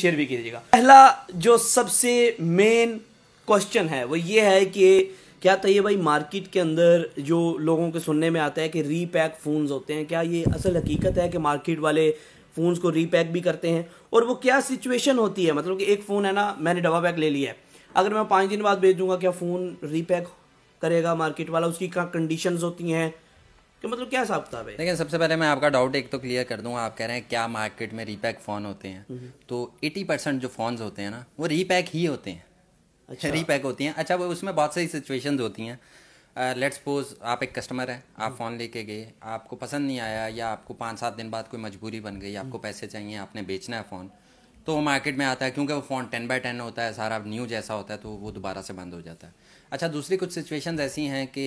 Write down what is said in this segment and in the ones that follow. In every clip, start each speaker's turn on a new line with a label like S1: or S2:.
S1: Share भी कीजिएगा पहला जो सबसे मेन क्वेश्चन है वो ये है कि क्या तो ये भाई मार्केट के अंदर जो लोगों के सुनने में आता है कि रीपैक फ़ोन्स होते हैं क्या ये असल हकीकत है कि मार्केट वाले फ़ोन्स को रीपैक भी करते हैं और वो क्या सिचुएशन होती है मतलब कि एक फ़ोन है ना मैंने डबा पैक ले लिया है अगर मैं पाँच दिन बाद भेजूंगा क्या फ़ोन रीपैक करेगा मार्केट वाला उसकी क्या कंडीशन होती हैं कि मतलब क्या हिसाब किताब है
S2: लेकिन सबसे पहले मैं आपका डाउट एक तो क्लियर कर दूंगा आप कह रहे हैं क्या मार्केट में रीपैक फ़ोन होते हैं हम्म हम्म। तो एटी परसेंट जो फोन होते हैं ना वो रीपैक ही होते हैं अच्छा। रीपैक होती हैं अच्छा वो उसमें बहुत सारी सिचुएशन होती हैं लेट्स सपोज आप एक कस्टमर हैं आप फ़ोन हम्म। लेके गए आपको पसंद नहीं आया या आपको पाँच सात दिन बाद कोई मजबूरी बन गई आपको पैसे चाहिए आपने बेचना है फ़ोन तो वो मार्केट में आता है क्योंकि वो फ़ोन टेन बाई टेन होता है सारा न्यू जैसा होता है तो वो दोबारा से बंद हो जाता है अच्छा दूसरी कुछ सिचुएशन ऐसी हैं कि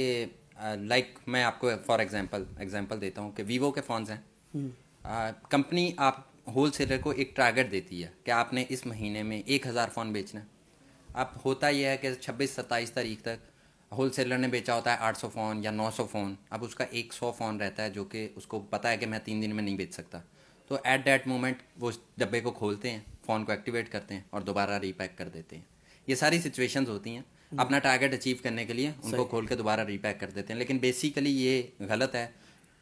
S2: लाइक uh, like, मैं आपको फॉर एग्जांपल एग्जांपल देता हूँ कि वीवो के फ़ोन्स हैं कंपनी हम्म। hmm. uh, आप होल सेलर को एक टारगेट देती है कि आपने इस महीने में एक हज़ार फ़ोन बेचना है अब होता यह है कि छब्बीस सत्ताईस तारीख तक होल सेलर ने बेचा होता है आठ सौ फ़ोन या नौ सौ फ़ोन अब उसका एक सौ फ़ोन रहता है जो कि उसको पता है कि मैं तीन दिन में नहीं बेच सकता तो एट दैट मोमेंट वो उस डब्बे को खोलते हैं फ़ोन को एक्टिवेट करते हैं और दोबारा रीपैक कर देते हैं ये सारी सिचुएशंस होती हैं अपना टारगेट अचीव करने के लिए उनको खोल के दोबारा रीपैक कर देते हैं लेकिन बेसिकली ये गलत है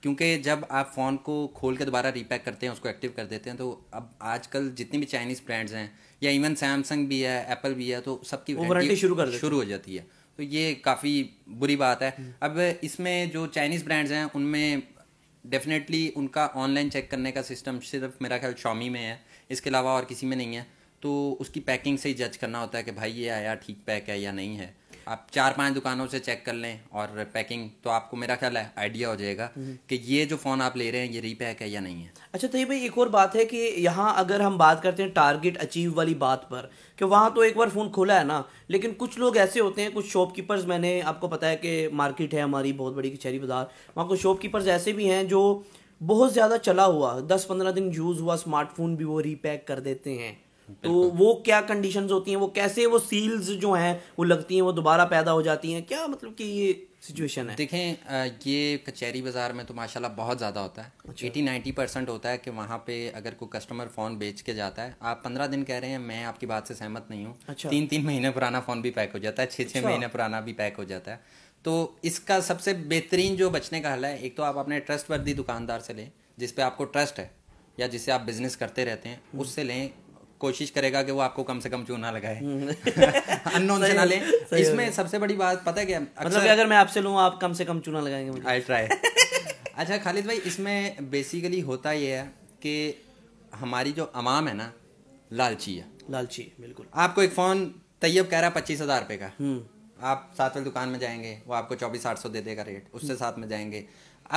S2: क्योंकि जब आप फ़ोन को खोल के दोबारा रीपैक करते हैं उसको एक्टिव कर देते हैं तो अब आजकल जितनी भी चाइनीज़ ब्रांड्स हैं या इवन सैमसंग भी है एप्पल भी है तो सबकी वारंटी शुरू कर शुरू हो जाती है तो ये काफ़ी बुरी बात है हम्म। अब इसमें जो चाइनीज़ ब्रांड्स हैं उनमें डेफिनेटली उनका ऑनलाइन चेक करने का सिस्टम सिर्फ मेरा ख्याल शॉमी में है इसके अलावा और किसी में नहीं है तो उसकी पैकिंग से ही जज करना होता है कि भाई ये आया ठीक पैक है या नहीं है आप चार पांच दुकानों से चेक कर लें और पैकिंग तो आपको मेरा ख्याल है आइडिया हो जाएगा हम्म। कि ये जो फ़ोन
S1: आप ले रहे हैं ये रीपैक है या नहीं है अच्छा तो ये भाई एक और बात है कि यहाँ अगर हम बात करते हैं टारगेट अचीव वाली बात पर कि वहाँ तो एक बार फ़ोन खुला है ना लेकिन कुछ लोग ऐसे होते हैं कुछ शॉपकीपर्स मैंने आपको पता है कि मार्केट है हमारी बहुत बड़ी कचहरी बाज़ार वहाँ कुछ शॉपकीपर्स ऐसे भी हैं जो बहुत ज़्यादा चला हुआ दस पंद्रह दिन यूज़ हुआ स्मार्टफोन भी वो रीपैक कर देते हैं तो वो क्या कंडीशन होती हैं वो कैसे वो सील्स जो हैं वो लगती हैं वो दोबारा पैदा हो जाती हैं क्या मतलब कि ये सिचुएशन है देखें ये कचहरी बाज़ार में तो माशाल्लाह बहुत ज़्यादा
S2: होता है अच्छा। एटी नाइन्टी परसेंट होता है कि वहाँ पे अगर कोई कस्टमर फ़ोन बेच के जाता है आप पंद्रह दिन कह रहे हैं मैं आपकी बात से सहमत नहीं हूँ अच्छा। तीन तीन महीने पुराना फ़ोन भी पैक हो जाता है छः छः अच्छा। महीने पुराना भी पैक हो जाता है तो इसका सबसे बेहतरीन जो बचने का हल है एक तो आप अपने ट्रस्ट वर्दी दुकानदार से लें जिसपे आपको ट्रस्ट है या जिससे आप बिज़नेस करते रहते हैं हम्म। उससे लें कोशिश करेगा कि वो आपको कम से कम चूना लगाए अननोन से ना लें इसमें सबसे बड़ी बात पता है क्या मतलब अगर मैं आपसे लूँ आप कम से कम चूना लगाएंगे मुझे आई ट्राई अच्छा खालिद भाई इसमें बेसिकली होता ये है कि हमारी जो अवाम है ना लालची है लालची बिल्कुल आपको एक फ़ोन तैयब कह रहा है पच्चीस हज़ार रुपये का
S1: हम्म।
S2: आप साथ वाली दुकान में जाएंगे वो आपको चौबीस आठ सौ दे देगा रेट उससे साथ में जाएंगे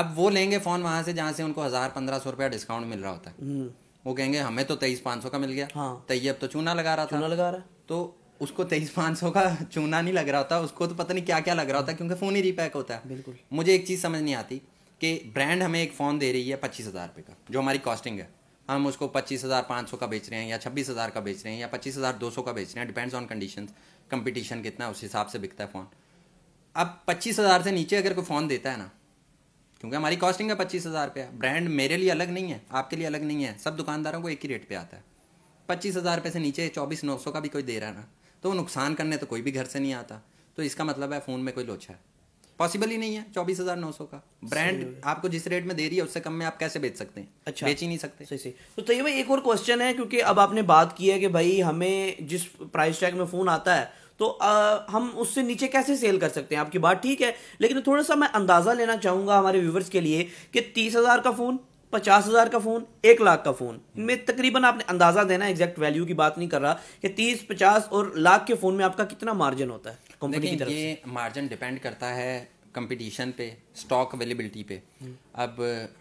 S2: अब वो लेंगे फ़ोन वहाँ से जहाँ से उनको हज़ार पंद्रह सौ रुपया डिस्काउंट मिल रहा होता है हम्म। वो कहेंगे हमें तो तेईस पाँच सौ का मिल गया हाँ अब तो चूना लगा रहा था चूना लगा रहा तो उसको तेईस पाँच सौ का चूना नहीं लग रहा होता उसको तो पता नहीं क्या क्या लग रहा होता क्योंकि फ़ोन ही रीपैक होता है बिल्कुल मुझे एक चीज़ समझ नहीं आती कि ब्रांड हमें एक फ़ोन दे रही है पच्चीस हज़ार रुपये का जो हमारी कॉस्टिंग है हम उसको पच्चीस हज़ार पाँच सौ का बेच रहे हैं या छब्बीस हज़ार का बेच रहे हैं या पच्चीस हज़ार दो सौ का बेच रहे हैं डिपेंड्स ऑन कंडीशन कंपटीशन कितना उस हिसाब से बिकता है फ़ोन अब पच्चीस हज़ार से नीचे अगर कोई फ़ोन देता है ना क्योंकि हमारी कॉस्टिंग है पच्चीस हज़ार रुपये ब्रांड मेरे लिए अलग नहीं है आपके लिए अलग नहीं है सब दुकानदारों को एक ही रेट पे आता है पच्चीस हज़ार रुपये से नीचे चौबीस नौ सौ का भी कोई दे रहा है ना तो नुकसान करने तो कोई भी घर से नहीं आता तो इसका मतलब है फ़ोन में कोई लोचा है पॉसिबल ही नहीं है चौबीस हजार नौ सौ का ब्रांड आपको जिस रेट में दे रही है उससे
S1: कम में आप कैसे बेच सकते हैं अच्छा बेच ही नहीं सकते सही सही तो तैयार तो भाई एक और क्वेश्चन है क्योंकि अब आपने बात की है कि भाई हमें जिस प्राइस टैग में फ़ोन आता है तो आ, हम उससे नीचे कैसे सेल कर सकते हैं आपकी बात ठीक है लेकिन थोड़ा सा मैं अंदाज़ा लेना चाहूंगा हमारे व्यूवर्स के लिए कि तीस हज़ार का फ़ोन पचास हज़ार का फ़ोन एक लाख का फ़ोन इनमें तकरीबन आपने अंदाज़ा देना एग्जैक्ट वैल्यू की बात नहीं कर रहा कि तीस पचास और लाख के फ़ोन में आपका कितना मार्जिन होता है कंपनी की तरफ ये
S2: मार्जिन डिपेंड करता है कंपटीशन पे स्टॉक अवेलेबिलिटी पे हम्म। अब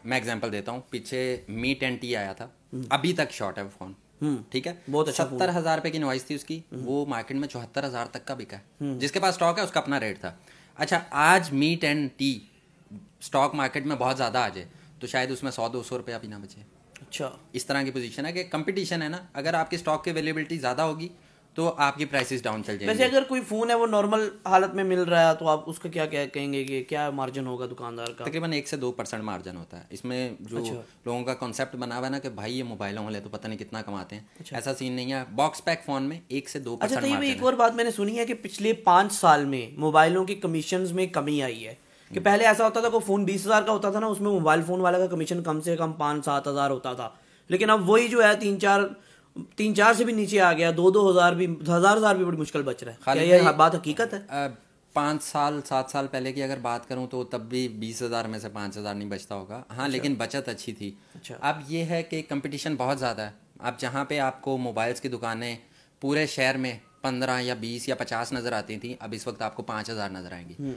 S2: मैं एग्जांपल देता हूँ पीछे मी टेन टी आया था हम्म। अभी तक शॉर्ट है फ़ोन हम्म, ठीक है बहुत अच्छा सत्तर हजार रुपए की नॉइस थी उसकी हम्म। वो मार्केट में चौहत्तर हजार तक का बिका है हम्म। जिसके पास स्टॉक है उसका अपना रेट था अच्छा आज meat and tea stock market में बहुत ज्यादा आ जाए तो शायद उसमें सौ दो सौ रुपया भी ना बचे अच्छा इस तरह की पोजीशन है कि कंपटीशन है ना अगर आपकी स्टॉक की अवेलेबिलिटी ज़्यादा होगी तो आपकी
S1: प्राइसेस डाउन चल जाएंगे वैसे अगर कोई फ़ोन है वो नॉर्मल हालत में मिल रहा है तो आप उसका क्या क्या कहेंगे कि क्या मार्जिन होगा दुकानदार का तकरीबन एक से दो परसेंट मार्जिन होता है इसमें
S2: जो अच्छा। लोगों का कॉन्सेप्ट बना हुआ है ना कि भाई ये मोबाइल वाले तो पता नहीं कितना कमाते हैं अच्छा। ऐसा सीन नहीं
S1: है बॉक्स पैक फ़ोन में एक से दो अच्छा तो एक और बात मैंने सुनी है कि पिछले पांच साल में मोबाइलों के कमीशन में कमी आई है कि हम्म। पहले ऐसा होता था कोई फ़ोन बीस का होता था ना उसमें मोबाइल फ़ोन वाले का कमीशन कम से कम पांच सात होता था लेकिन अब वही जो है तीन चार तीन चार से भी नीचे आ गया दो दो हजार भी हजार हजार भी बड़ी मुश्किल बच रहा है ये बात हकीकत है पाँच
S2: साल सात साल पहले की अगर बात करूँ तो तब भी बीस हज़ार में से पाँच हज़ार नहीं बचता होगा हाँ अच्छा। लेकिन बचत अच्छी थी अच्छा अब ये है कि कंपटीशन बहुत ज़्यादा है अब जहाँ पे आपको मोबाइल्स की दुकानें पूरे शहर में पंद्रह या बीस या पचास नज़र आती थी अब इस वक्त आपको पाँच हज़ार नज़र आएंगी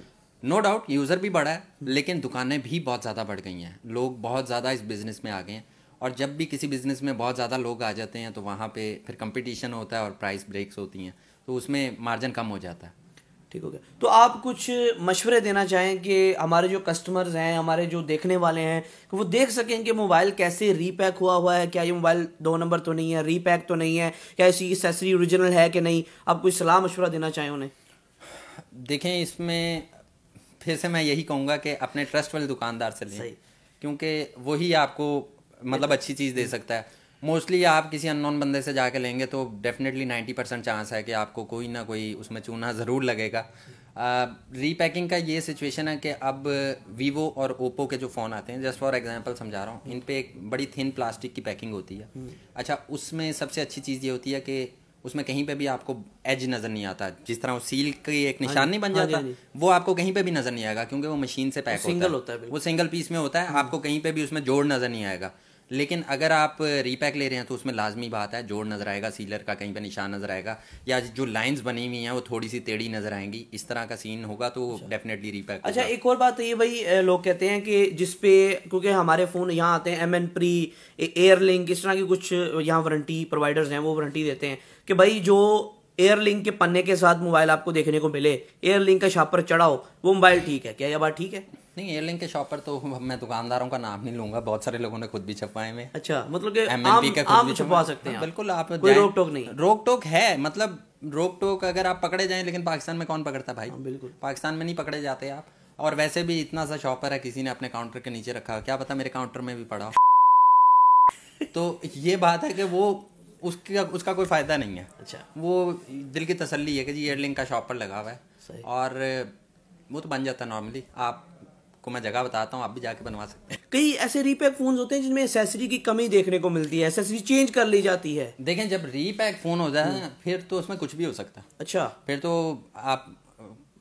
S2: नो डाउट यूज़र भी बढ़ा है हम्म। लेकिन दुकानें भी बहुत ज़्यादा बढ़ गई हैं लोग बहुत ज़्यादा इस बिज़नेस में आ गए हैं और जब भी किसी बिज़नेस में बहुत ज़्यादा लोग आ जाते हैं तो वहाँ पे फिर कंपटीशन होता है और प्राइस ब्रेक्स होती हैं तो उसमें मार्जिन कम हो जाता है
S1: ठीक हो गया तो आप कुछ मशवरे देना चाहें कि हमारे जो कस्टमर्स हैं हमारे जो देखने वाले हैं कि वो देख सकें कि मोबाइल कैसे रीपैक हुआ हुआ है क्या ये मोबाइल दो नंबर तो नहीं है रीपैक तो नहीं है क्या इसकी एक्सेसरी ओरिजिनल है कि नहीं आप कुछ सलाह मशवरा देना चाहें उन्हें देखें
S2: इसमें फिर से मैं यही कहूँगा कि अपने ट्रस्ट वाले दुकानदार से लें क्योंकि वही आपको मतलब अच्छी चीज़ दे सकता है मोस्टली आप किसी अननोन बंदे से जाके लेंगे तो डेफिनेटली नाइन्टी परसेंट चांस है कि आपको कोई ना कोई उसमें चूना ज़रूर लगेगा रीपैकिंग का ये सिचुएशन है कि अब वीवो और ओप्पो के जो फ़ोन आते हैं जस्ट फॉर एग्जांपल समझा रहा हूँ इन पर एक बड़ी थिन प्लास्टिक की पैकिंग होती है हम्म। अच्छा उसमें सबसे अच्छी चीज़ ये होती है कि उसमें कहीं पे भी आपको एज नज़र नहीं आता जिस तरह वो सील की एक हाँ निशान नहीं बन हाँ जाता हाँ वो आपको कहीं पे भी नज़र नहीं आएगा क्योंकि वो मशीन से पैक सिंगल होता है वो सिंगल पीस में होता है आपको कहीं पे भी उसमें जोड़ नज़र नहीं आएगा लेकिन अगर आप रीपैक ले रहे हैं तो उसमें लाजमी बात है जोड़ नज़र आएगा सीलर का कहीं पे निशान नज़र आएगा या जो लाइंस बनी हुई हैं वो थोड़ी सी टेढ़ी नज़र आएंगी इस तरह का सीन होगा तो डेफिनेटली रीपैक अच्छा, अच्छा
S1: एक और बात तो ये भाई लोग कहते हैं कि जिस पे क्योंकि हमारे फ़ोन यहाँ आते हैं एम एन प्री एयरलिंक इस तरह की कुछ यहाँ वारंटी प्रोवाइडर्स हैं वो वारंटी देते हैं कि भाई जो एयरलिंक के पन्ने के साथ मोबाइल आपको देखने को मिले एयरलिंक का शॉपर चढ़ाओ वो मोबाइल ठीक है क्या यह बात ठीक है नहीं एयरलिंक के शॉपर तो मैं दुकानदारों का नाम नहीं लूंगा
S2: बहुत सारे लोगों ने खुद भी छपवाए में अच्छा मतलब कि आम, छपवा सकते हैं बिल्कुल आप रोक टोक नहीं रोक टोक है मतलब रोक टोक अगर आप पकड़े जाए लेकिन पाकिस्तान में कौन पकड़ता भाई हाँ, बिल्कुल पाकिस्तान में नहीं पकड़े जाते आप और वैसे भी इतना सा शॉपर है किसी ने अपने काउंटर के नीचे रखा क्या पता मेरे काउंटर में भी पड़ा तो ये बात है कि वो उसका उसका कोई फ़ायदा नहीं है अच्छा वो दिल की तसल्ली है कि जी एयरलिंक का शॉपर लगा हुआ है और वो तो बन जाता है नॉर्मली आप को मैं जगह बताता हूँ आप भी जाके बनवा सकते
S1: हैं कई ऐसे रीपैक
S2: फोन होते हैं जिनमें एसेसरी की कमी देखने को मिलती है एसेसरी चेंज कर ली जाती है देखें जब रीपैक फोन हो जाए हम्म। फिर तो उसमें कुछ भी हो सकता है अच्छा फिर तो आप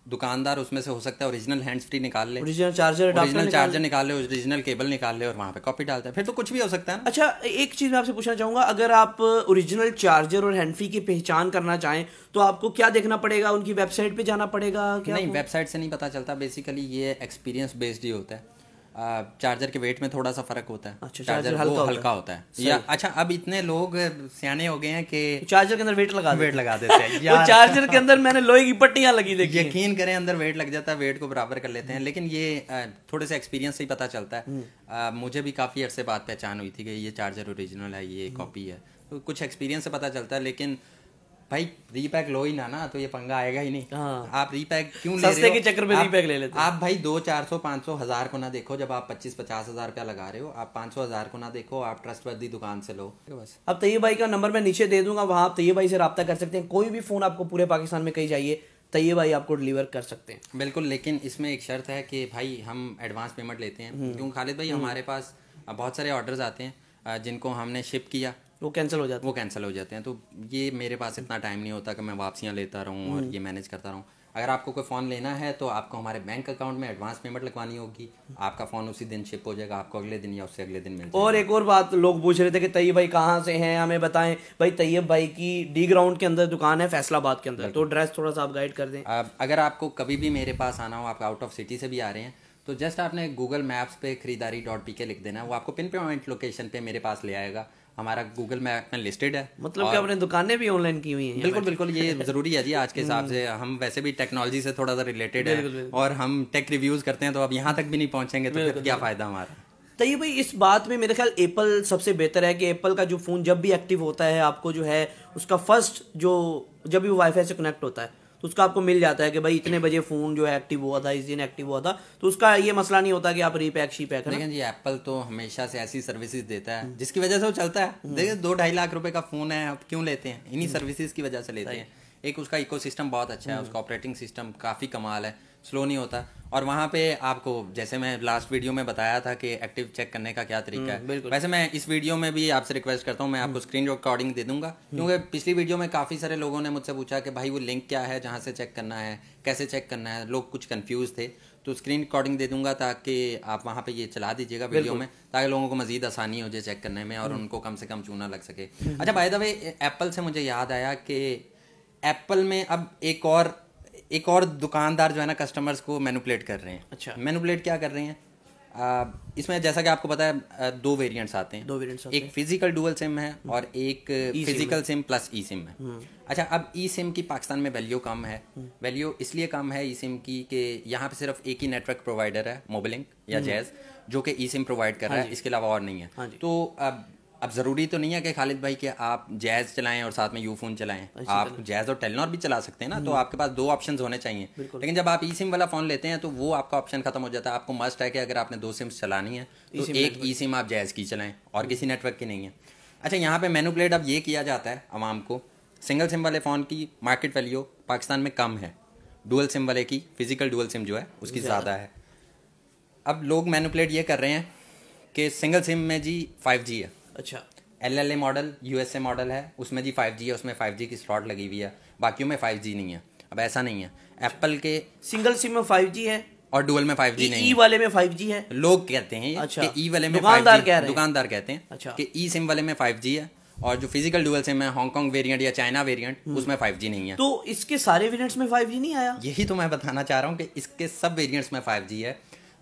S2: दुकानदार उसमें से हो सकता है ओरिजिनल हैंड्स फ्री निकाल ले ओरिजिनल चार्जर ओरिजिनल चार्जर निकाल ले ओरिजिनल केबल निकाल ले और वहाँ पे
S1: कॉपी डालता है फिर तो कुछ भी हो सकता है ना अच्छा एक चीज़ मैं आपसे पूछना चाहूंगा अगर आप ओरिजिनल चार्जर और हैंड फ्री की पहचान करना चाहें तो आपको क्या देखना पड़ेगा उनकी वेबसाइट पे जाना पड़ेगा क्या नहीं वेबसाइट
S2: से नहीं पता चलता बेसिकली ये एक्सपीरियंस बेस्ड ही होता है चार्जर के वेट में थोड़ा सा फर्क होता है अच्छा, चार्जर, चार्जर हल्का, हल्का होता है या अच्छा अब इतने लोग सियाने हो गए हैं कि तो चार्जर के अंदर वेट लगा वेट लगा देते हैं यार चार्जर के अंदर मैंने लोहे की पट्टियां लगी देखी यकीन करें अंदर वेट लग जाता है वेट को बराबर कर लेते हैं हम्म। लेकिन ये थोड़े से एक्सपीरियंस से ही पता चलता है हम्म। मुझे भी काफ़ी अरसे बाद पहचान हुई थी कि ये चार्जर ओरिजिनल है ये कॉपी हम्म। है तो कुछ एक्सपीरियंस से पता चलता है लेकिन भाई रीपैक लो ही ना ना तो ये पंगा आएगा ही नहीं हाँ। आप रीपैक क्यों ले रहे हो चक्कर में रीपैक ले लेते आप भाई दो चार सौ पाँच सौ हजार को ना देखो जब आप पच्चीस पचास हजार रुपया लगा रहे हो आप पाँच सौ हजार को ना देखो आप ट्रस्ट वर्दी दुकान से लो बस
S1: अब तैयब भाई का नंबर मैं नीचे दे दूंगा वहाँ आप तैयब भाई से रब्ता कर सकते हैं कोई भी फोन आपको पूरे पाकिस्तान में कहीं चाहिए तैयब भाई आपको डिलीवर कर सकते हैं
S2: बिल्कुल लेकिन इसमें एक शर्त है कि भाई हम एडवांस पेमेंट लेते हैं हम्म। क्योंकि खालिद भाई हम्म। हमारे पास बहुत सारे ऑर्डर आते हैं जिनको हमने शिप किया वो कैंसिल हो जाते हैं वो कैंसिल हो जाते हैं तो ये मेरे पास इतना टाइम नहीं होता कि मैं वापसियाँ लेता रहूँ और हम्म। ये मैनेज करता रहूँ अगर आपको कोई फ़ोन लेना है तो आपको हमारे बैंक अकाउंट में एडवांस पेमेंट लगवानी होगी आपका फ़ोन उसी दिन शिप हो जाएगा आपको अगले दिन या उससे अगले दिन मिल
S1: और एक और बात लोग पूछ रहे थे कि तैयब भाई कहाँ से हैं हमें बताएं भाई तैयब भाई की डी ग्राउंड के अंदर दुकान है फैसलाबाद के अंदर तो एड्रेस थोड़ा सा आप गाइड कर दें अगर आपको कभी भी मेरे
S2: पास आना हो आप आउट ऑफ सिटी से भी आ रहे हैं तो जस्ट आपने गूगल मैप्स पे खरीदारी डॉट पी के लिख देना वो आपको पिन पॉइंट लोकेशन पे मेरे पास ले आएगा हमारा गूगल मैप में लिस्टेड है मतलब कि आपने
S1: दुकानें भी ऑनलाइन की हुई हैं बिल्कुल
S2: बिल्कुल ये जरूरी है जी आज के हिसाब हम्म। से हम वैसे भी टेक्नोलॉजी से थोड़ा सा रिलेटेड है और हम टेक रिव्यूज करते हैं तो अब यहाँ तक भी नहीं पहुंचेंगे तो क्या फायदा हमारा
S1: तो ये भाई इस बात में मेरे ख्याल एप्पल सबसे बेहतर है कि एप्पल का जो फ़ोन जब भी एक्टिव होता है आपको जो है उसका फर्स्ट जो जब भी वो वाईफाई से कनेक्ट होता है तो उसका आपको मिल जाता है कि भाई इतने बजे फ़ोन जो है एक्टिव हुआ था इस दिन एक्टिव हुआ था तो उसका ये मसला नहीं होता कि आप रीपैक शीपैक लेकिन जी एप्पल तो हमेशा
S2: से ऐसी सर्विसेज देता है हम्म। जिसकी वजह से वो चलता है हम्म। देखिए दो ढाई लाख रुपए का फ़ोन है आप क्यों लेते हैं इन्हीं सर्विसेज हम्म। की वजह से लेते हैं एक उसका इकोसिस्टम बहुत अच्छा है उसका ऑपरेटिंग सिस्टम काफ़ी कमाल है स्लो नहीं होता और वहाँ पे आपको जैसे मैं लास्ट वीडियो में बताया था कि एक्टिव चेक करने का क्या तरीका हम्म, है वैसे मैं इस वीडियो में भी आपसे रिक्वेस्ट करता हूँ मैं आपको स्क्रीन हम्म। रिकॉर्डिंग दे दूंगा हम्म। क्योंकि पिछली वीडियो में काफ़ी सारे लोगों ने मुझसे पूछा कि भाई वो लिंक क्या है जहाँ से चेक करना है कैसे चेक करना है लोग कुछ कन्फ्यूज़ थे तो स्क्रीन रिकॉर्डिंग दे दूंगा ताकि आप वहाँ पे ये चला दीजिएगा वीडियो में ताकि लोगों को मजीद आसानी हो जाए चेक करने में और उनको कम से कम चूना लग सके अच्छा भाई दबे एप्पल से मुझे याद आया कि एप्पल में अब एक और एक और दुकानदार जो है ना कस्टमर्स को मैनुपलेट कर रहे हैं अच्छा मैनुपलेट क्या कर रहे हैं इसमें जैसा कि आपको पता है दो वेरिएंट्स आते हैं दो वेरिएंट्स एक फिजिकल डुअल सिम है हम्म। और एक physical SIM plus E SIM है e हम्म। अच्छा अब ई e सिम की पाकिस्तान में वैल्यू कम है वैल्यू हम्म। इसलिए कम है ई e सिम की कि यहाँ पे सिर्फ एक ही नेटवर्क प्रोवाइडर है मोबलिंग या जैज जो कि ई सिम प्रोवाइड कर हाँ रहा है इसके अलावा और नहीं है हाँ तो अब अब ज़रूरी तो नहीं है कि खालिद भाई कि आप जैज़ चलाएं और साथ में यू फ़ोन चलाएं तो आप जैज़ और टेलनॉर भी चला सकते हैं ना तो हम्म। आपके पास दो ऑप्शन होने चाहिए लेकिन जब आप ई सिम वाला फ़ोन लेते हैं तो वो आपका ऑप्शन खत्म हो जाता है आपको मस्ट है कि अगर आपने दो सिम्स चलानी है तो एक ई सिम आप जैज़ की चलाएं और हम्म। किसी नेटवर्क की नहीं है अच्छा यहाँ पर मेनू अब ये किया जाता है आवाम को सिंगल सिम वाले फ़ोन की मार्केट वैल्यू पाकिस्तान में कम है डुअल सिम वाले की फ़िज़िकल डुअल सिम जो है उसकी ज़्यादा है अब लोग मैनुपलेट ये कर रहे हैं कि सिंगल सिम में जी फाइव जी है अच्छा L L A model U model है उसमें जी फाइव जी है उसमें फाइव जी की स्लॉट लगी हुई है बाकियों में फाइव जी नहीं है अब ऐसा नहीं है एप्पल के सिंगल सिम में फाइव जी है और डुअल में फाइव जी नहीं ई वाले में फाइव जी है लोग कहते हैं अच्छा ई वाले में दुकानदार कह रहे दुकानदार कहते हैं अच्छा कि ई सिम वाले में फाइव जी है और जो फिजिकल डुअल सिम है हांगकांग वेरिएंट या चाइना वेरिएंट उसमें 5G नहीं है तो
S1: इसके सारे वेरिएंट्स में 5G नहीं आया
S2: यही तो मैं बताना चाह रहा हूँ कि इसके सब वेरियंट्स में जी है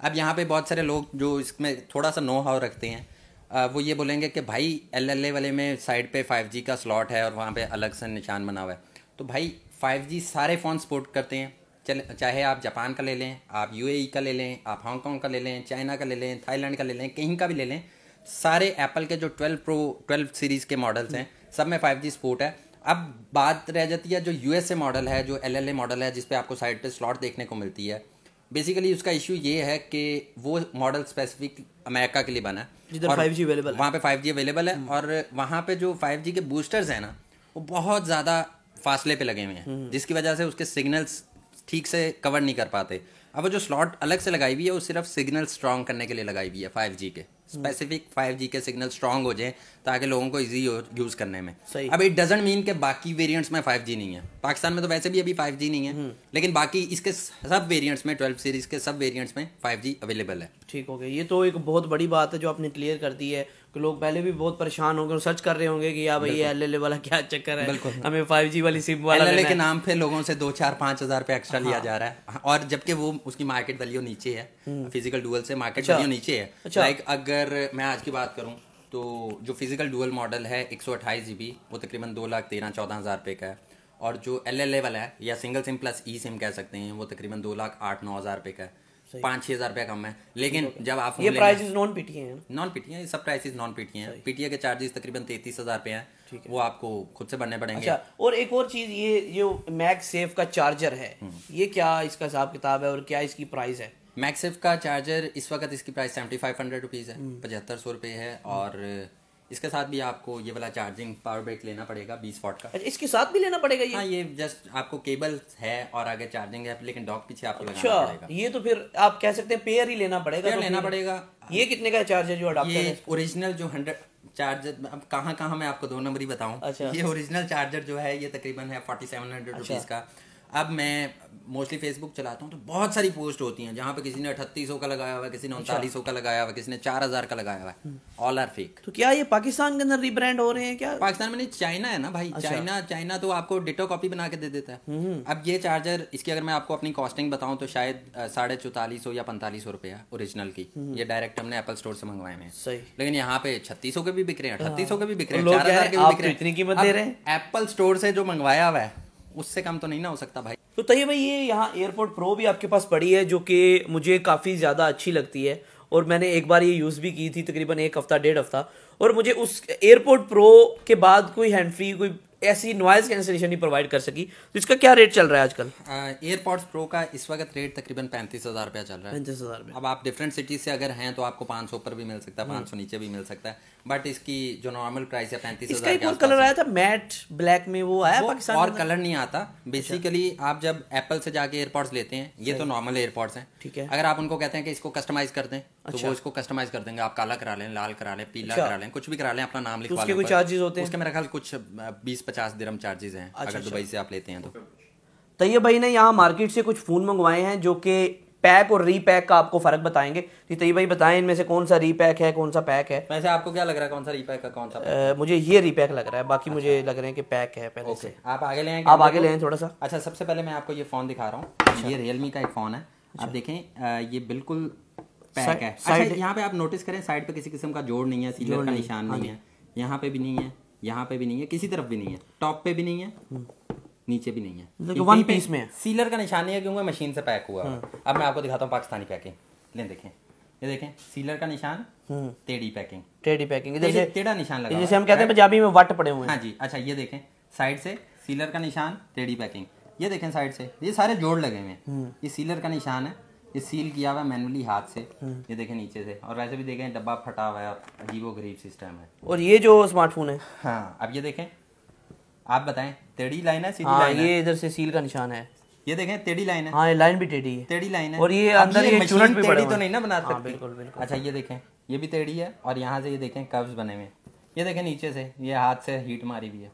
S2: अब यहाँ पे बहुत सारे लोग जो इसमें थोड़ा सा नो हाउ रखते हैं वो ये बोलेंगे कि भाई एल एल ए वाले में साइड पे 5G का स्लॉट है और वहाँ पे अलग से निशान बना हुआ है तो भाई 5G सारे फ़ोन सपोर्ट करते हैं चल चाहे आप जापान का ले लें आप यूएई e का ले लें आप हांगकॉन्ग का ले लें चाइना का ले लें थाईलैंड का ले लें कहीं का भी ले लें सारे एप्पल के जो ट्वेल्व प्रो ट्वेल्व सीरीज़ के मॉडल्स हैं सब में जी सपोर्ट है अब बात रह जाती है जो यू ए मॉडल है जो ए मॉडल है जिसपे आपको साइड पे स्लॉट देखने को मिलती है बेसिकली उसका इशू ये है कि वो मॉडल स्पेसिफिक अमेरिका के लिए बना है फाइव जी अवेलेबल वहाँ पे फाइव जी अवेलेबल है हम्म। और वहाँ पे जो फाइव जी के बूस्टर्स है ना वो बहुत ज़्यादा फासले पे लगे हुए हैं हम्म। जिसकी वजह से उसके सिग्नल्स ठीक से कवर नहीं कर पाते अब जो स्लॉट अलग से लगाई हुई है वो सिर्फ सिग्नल स्ट्रॉन्ग करने के लिए लगाई हुई है फाइव जी के स्पेसिफिक जी के सिग्नल स्ट्रांग हो जाए ताकि लोगों को इजी यूज करने में सही अब इट डजेंट मीन के बाकी वेरियंट्स में जी नहीं है पाकिस्तान में तो वैसे भी अभी जी नहीं है हम्म। लेकिन बाकी इसके सब वेरियंट्स में ट्वेल्व सीरीज के सब वेरियंट्स में जी अवेलेबल है
S1: ठीक हो गया ये तो एक बहुत बड़ी बात है जो आपने क्लियर कर दी है कि लोग पहले भी बहुत परेशान होंगे और सर्च कर रहे होंगे कि यार भाई ये एल वाला क्या चक्कर है हमें फाइव जी वाली सिम वाला एल के नाम
S2: पे लोगों से दो चार पाँच हजार रुपये एक्स्ट्रा लिया हाँ। जा रहा है और जबकि वो उसकी मार्केट वैल्यू नीचे है फिजिकल हम्म। डुअल से मार्केट अच्छा। वैल्यू नीचे है लाइक अच्छा। अगर मैं आज की बात करूँ तो जो फिजिकल डुअल मॉडल है एक सौ वो तकरीबन दो लाख तेरह चौदह हज़ार रुपये का है और जो एल वाला है या single SIM plus E SIM कह सकते हैं वो तकरीबन दो लाख आठ नौ हज़ार रुपये का है पाँच छह हज़ार रुपया कम है लेकिन जब आप ये प्राइसेस नॉन पीटीए हैं नॉन पीटीए ये सब प्राइसेस नॉन पीटीए हैं पीटीए के चार्जेस तकरीबन तैतीस हज़ार रुपए हैं वो आपको खुद से बनने पड़ेंगे अच्छा
S1: और एक और चीज़ ये जो मैक सेफ का चार्जर है हम्म। ये क्या इसका हिसाब किताब है और क्या इसकी प्राइस है मैक सेफ का चार्जर इस वक्त इसकी price seventy five hundred rupees है हम्म। पचहत्तर सौ
S2: रुपये है और इसके साथ भी आपको ये वाला चार्जिंग पावर ब्रेक लेना पड़ेगा बीस वॉट का अच्छा इसके साथ भी लेना पड़ेगा ये हाँ ये जस्ट आपको केबल है और आगे चार्जिंग है लेकिन डॉक पीछे आपको अच्छा पड़ेगा। ये तो फिर आप कह सकते हैं पेयर ही लेना पड़ेगा पेयर तो लेना पड़ेगा ये कितने का चार्ज है जो ये ओरिजिनल जो हंड्रेड चार्जर अब कहाँ कहाँ मैं आपको दो नंबर ही बताऊँ अच्छा ये ओरिजिनल चार्जर जो है ये तकरीबन है फोर्टी सेवन हंड्रेड रुपीज़ का अब मैं मोस्टली फेसबुक चलाता हूँ तो बहुत सारी पोस्ट होती हैं जहाँ पे किसी ने अठतीस का लगाया हुआ है किसी ने अच्छा। उनतालीस का लगाया हुआ है किसी ने चार हजार का लगाया हुआ है ऑल आर फेक
S1: तो क्या ये पाकिस्तान के अंदर रिब्रांड हो रहे हैं क्या पाकिस्तान में नहीं चाइना है ना भाई अच्छा। चाइना
S2: चाइना तो आपको डिटो कॉपी बना के दे देता है हम्म, हम्म। अब ये चार्जर इसकी अगर मैं आपको अपनी कॉस्टिंग बताऊँ तो शायद साढ़े चौतालीस या पैंतालीस रुपया ओरिजिनल की हम्म, ये डायरेक्ट हमने एप्पल स्टोर से मंगवाए हैं सही लेकिन यहाँ पे छत्तीस के भी बिक रहे हैं अठतीस हाँ। के भी बिक रहे तो हैं चार हजार के भी बिक रहे तो हैं एप्पल स्टोर
S1: से जो मंगवाया हुआ है उससे कम तो नहीं ना हो सकता भाई तो तय भाई ये यहाँ एयरपोर्ट प्रो भी आपके पास पड़ी है जो कि मुझे काफ़ी ज़्यादा अच्छी लगती है और मैंने एक बार ये यूज़ भी की थी तकरीबन एक हफ़्ता डेढ़ हफ़्ता और मुझे उस एयरपोर्ट प्रो के बाद कोई हैंड फ्री कोई ऐसी नॉइज़ कैंसिलेशन ही प्रोवाइड कर सकी तो इसका क्या रेट चल रहा है आजकल एयरपॉड्स प्रो का इस वक्त रेट तकरीबन
S2: पैंतीस हज़ार रुपया चल रहा है पैंतीस हज़ार अब आप डिफरेंट सिटीज से अगर हैं तो आपको पाँच सौ ऊपर भी मिल सकता है पाँच सौ नीचे भी मिल सकता है बट इसकी जो नॉर्मल प्राइस है पैंतीस हज़ार
S1: कलर आया था मैट ब्लैक में वो आया पाकिस्तान और कलर
S2: नहीं आता बेसिकली अच्छा। आप जब एप्पल से जाके एयरपॉड्स लेते हैं ये तो नॉर्मल एयरपॉड्स हैं ठीक है अगर आप उनको कहते हैं कि इसको कस्टमाइज कर दें अच्छा। तो वो अच्छा। इसको कस्टमाइज कर देंगे आप काला करा लें लाल करा लें पीला अच्छा। करा लें कुछ भी करा लें अपना नाम तो लिखवा उसके कुछ चार्जेस होते हैं उसके मेरे ख्याल कुछ बीस पचास दिरम चार्जेस हैं अच्छा, अगर अच्छा। दुबई से आप लेते हैं तो
S1: तैयब भाई ने यहाँ मार्केट से कुछ फ़ोन मंगवाए हैं जो कि पैक और रीपैक का आपको फर्क बताएंगे तो तैयब भाई बताएं इनमें से कौन सा रीपैक है कौन सा पैक है वैसे आपको क्या लग रहा है कौन सा रीपैक है कौन सा आ, मुझे ये रीपैक लग रहा है बाकी अच्छा। मुझे लग रहे हैं कि पैक है पहले से
S2: आप आगे ले आप आगे ले थोड़ा सा अच्छा सबसे पहले मैं आपको ये फ़ोन दिखा रहा हूँ
S1: अच्छा। ये रियलमी का एक फ़ोन है
S2: आप देखें ये बिल्कुल पैक है अच्छा यहाँ पे आप नोटिस करें साइड पे किसी किस्म का जोड़ नहीं है सीलर का निशान हाँ नहीं है यहाँ पे भी नहीं है यहाँ पे भी नहीं है किसी तरफ भी नहीं है टॉप पे भी नहीं है हम्म। नीचे भी नहीं है वन पीस में सीलर का निशान नहीं है क्योंकि मशीन से पैक हुआ हाँ। अब मैं आपको दिखाता हूँ पाकिस्तानी पैकिंग ले देखें ये देखें सीलर का निशान टेढ़ी पैकिंग टेढ़ी पैकिंग जैसे टेढ़ा निशान लगा जैसे हम कहते हैं पंजाबी में वट पड़े हुए हैं हाँ जी अच्छा ये देखें साइड से सीलर का निशान टेढ़ी पैकिंग ये देखें साइड से ये सारे जोड़ लगे हुए हैं हम्म। ये सीलर का निशान है ये सील किया हुआ है मैनुअली हाथ से हाँ। ये देखें नीचे से और वैसे भी देखें डब्बा फटा हुआ है अजीबो गरीब सिस्टम है और ये
S1: जो स्मार्टफोन है हाँ
S2: अब ये देखें आप बताएं टेढ़ी लाइन है सीधी हाँ, लाइन ये इधर से सील का निशान है ये देखें टेढ़ी लाइन है हाँ लाइन भी टेढ़ी है टेढ़ी लाइन
S1: है और ये अंदर ये चूरट भी टेढ़ी तो नहीं ना बना हाँ, सकते बिल्कुल बिल्कुल अच्छा
S2: ये देखें ये भी टेढ़ी है और यहाँ से ये देखें कब्ज बने हुए
S1: ये देखें नीचे से
S2: ये हाथ से हीट मारी हुई है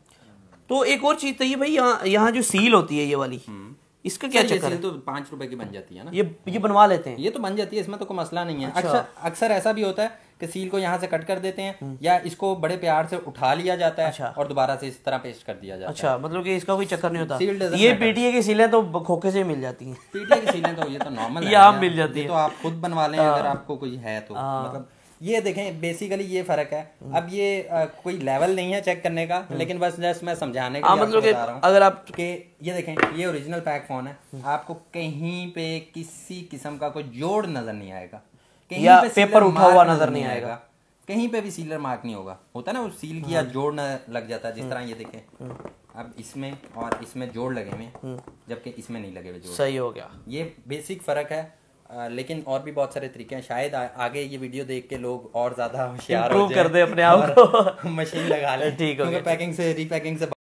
S1: तो एक और चीज तो ये भाई यहाँ यहाँ जो सील
S2: होती है ये वाली हम्म। इसका क्या चक्कर तो पांच रुपए की बन जाती है ना ये ये बनवा लेते हैं ये तो बन जाती है इसमें तो कोई मसला नहीं है अच्छा। अक्सर अक्सर ऐसा भी होता है कि सील को यहाँ से कट कर देते हैं हम्म। या इसको बड़े प्यार से उठा लिया जाता है अच्छा। और दोबारा से इस तरह पेस्ट कर दिया जाता अच्छा, है अच्छा मतलब कि इसका कोई चक्कर नहीं होता सील ये पीटीए
S1: की सीलें तो खोखे से मिल जाती हैं
S2: पीटीए की सीलें तो ये तो नॉर्मल ये आप मिल जाती है तो आप खुद बनवा लें हाँ। अगर आपको कोई है तो हाँ। मतलब ये देखें बेसिकली ये फर्क है हम्म। अब ये आ, कोई लेवल नहीं है चेक करने का हम्म। लेकिन बस जस्ट मैं समझाने का हाँ, मतलब बता रहा हूँ अगर आप के ये देखें ये ओरिजिनल पैक फोन है हम्म। आपको कहीं पे किसी किस्म का कोई जोड़ नजर नहीं आएगा कहीं या पे पेपर उठा हुआ नजर नहीं आएगा कहीं पे भी सीलर मार्क नहीं होगा होता है ना वो सील किया हाँ। जोड़ न लग जाता है जिस हाँ। तरह ये देखें अब इसमें और इसमें जोड़ लगे हुए जबकि इसमें नहीं लगे हुए सही हो गया ये बेसिक फर्क है लेकिन और भी बहुत सारे तरीके हैं शायद आ, आगे ये वीडियो देख के लोग और ज्यादा होशियार हो कर दे अपने आप को मशीन लगा ले ठीक है पैकिंग
S1: से रीपैकिंग से